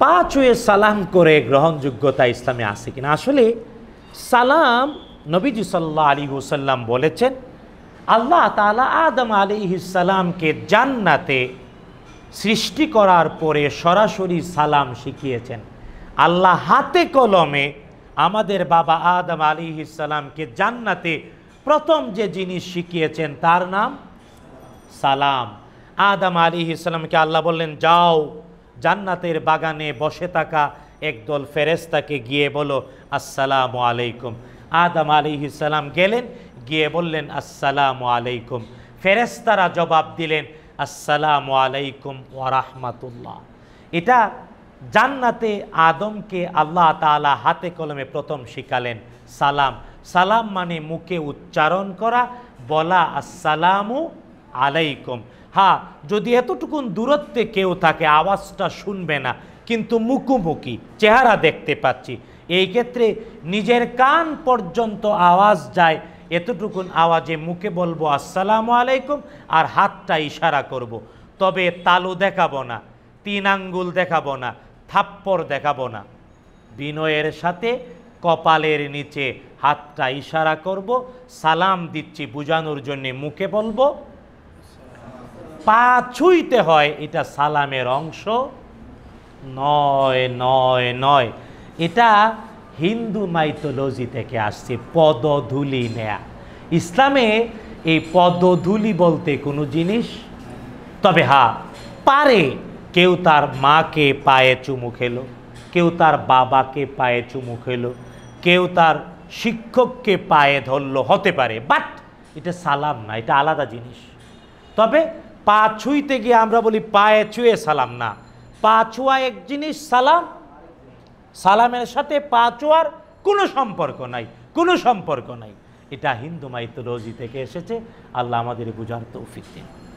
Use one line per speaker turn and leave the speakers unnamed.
পা চুয়ে সালাম করে গ্রহণযোগ্যতা ইসলামে আসে কিনা আসলে সালাম নবীজি সাল্লাহ আলী হুসাল্লাম বলেছেন আল্লাহ তালা আদম আলী ইসালামকে জান্নাতে সৃষ্টি করার পরে সরাসরি সালাম শিখিয়েছেন আল্লাহ হাতে কলমে আমাদের বাবা আদম আলী ইসালামকে জান্নাতে প্রথম যে জিনিস শিখিয়েছেন তার নাম সালাম আদম আলী ইসলামকে আল্লাহ বললেন যাও জান্নাতের বাগানে বসে থাকা একদল ফেরেস্তাকে গিয়ে বলো আসসালামু আলাইকুম আদম আলিহিসাল্লাম গেলেন গিয়ে বললেন আসসালামু আলাইকুম ফেরেস্তারা জবাব দিলেন আসসালামু আলাইকুম ওরাহমাতুল্লাহ এটা জান্নাতে আদমকে আল্লাহ তালা হাতে কলমে প্রথম শিখালেন সালাম সালাম মানে মুখে উচ্চারণ করা বলা আসসালামু আলাইকুম হ্যাঁ যদি এতটুকুন দূরত্বে কেউ থাকে আওয়াজটা শুনবে না কিন্তু মুখোমুখি চেহারা দেখতে পাচ্ছি এই ক্ষেত্রে নিজের কান পর্যন্ত আওয়াজ যায় এতটুকুন আওয়াজে মুখে বলবো আসসালামু আলাইকুম আর হাতটা ইশারা করব। তবে তালু দেখাবো না তিন আঙ্গুল দেখাবো না থাপ্পড় দেখাবো না বিনয়ের সাথে কপালের নিচে হাতটা ইশারা করব সালাম দিচ্ছি বোঝানোর জন্যে মুখে বলবো পা ছুইতে হয় এটা সালামের অংশ নয় নয় নয় এটা হিন্দু মাইথোলজি থেকে আসছে পদধূলি নেয়া ইসলামে এই পদধুলি বলতে কোনো জিনিস তবে হ্যাঁ পারে কেউ তার মাকে পায়ে চুমু খেলো কেউ তার বাবাকে পায়ে চুমু খেলো কেউ তার শিক্ষককে পায়ে ধরলো হতে পারে বাট এটা সালাম না এটা আলাদা জিনিস তবে পা ছুঁইতে গিয়ে আমরা বলি পায়ে ছুঁয়ে সালাম না পা ছুঁয়া এক জিনিস সালাম সালামের সাথে পা ছুয়ার কোনো সম্পর্ক নাই কোনো সম্পর্ক নাই এটা হিন্দু মাইথোলজি থেকে এসেছে আল্লাহ আমাদের বুঝার তৌফিক দিন